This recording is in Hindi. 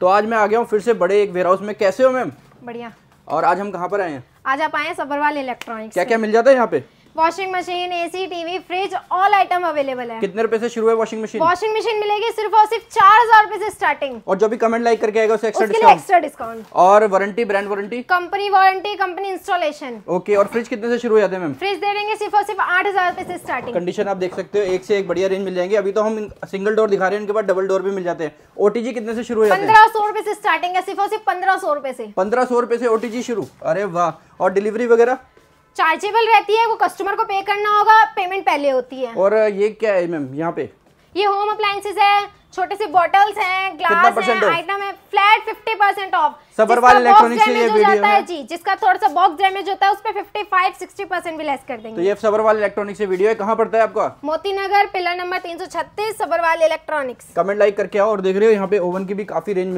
तो आज मैं आ गया हूँ फिर से बड़े एक वेयर हाउस में कैसे हो मैम बढ़िया और आज हम कहाँ पर आए हैं आज आप आए सबरवाल इलेक्ट्रॉनिक्स क्या क्या मिल जाता है यहाँ पे washing machine AC TV fridge all item available है कितने रुपए से शुरू है वॉशिंग मशीन वॉशिंग मशीन मिलेगी सिर्फ और सिर्फ स्टार्टिंग और जो भी कमेंट लाइक करके आएगा उसे एक्स्ट्रा डिस्काउंट और warranty brand warranty company warranty company installation okay और फ्रिज कितने से शुरू हो जाते हैं मैम फ्रिज दे देंगे सिर्फ और सिर्फ आठ हजार से स्टार्टिंग कंडीशन आप देख सकते हो एक से एक बढ़िया रेंज मिल जाएंगे अभी तो हम सिंगल डोर दिखा रहे हैं उनके बाद डबल डोर भी मिल जाते हैं ओटीजी कितने से शुरू हो जाते हैं पंद्रह सौ रुपए से स्टार्टिंग है सिर्फ और सिर्फ पंद्रह सौ रुपए से पंद्रह सौ रुपए से ओटीजी शुरू अरे वाह और डिलीवरी वगैरह चार्जेबल रहती है वो कस्टमर को पे करना होगा पेमेंट पहले होती है और ये क्या है मैम यहाँ पे ये होम अप्लायसेज है छोटे से बॉटल्स हैं ग्लास हैं आइटम है flat 50 percent off Safarwal electronics से ये वीडियो है जी जिसका थोड़ा सा बॉक्स डैमेज होता है उस पर 55 60 परसेंट भी लेस कर तो देंगे तो ये सफरवाल इलेक्ट्रॉनिक्स से वीडियो है कहाँ पड़ता है आपका Moti Nagar pillar number 336 Safarwal electronics comment like करके आओ और देख रहे हो यहाँ पे ओवन की भी काफी रेंज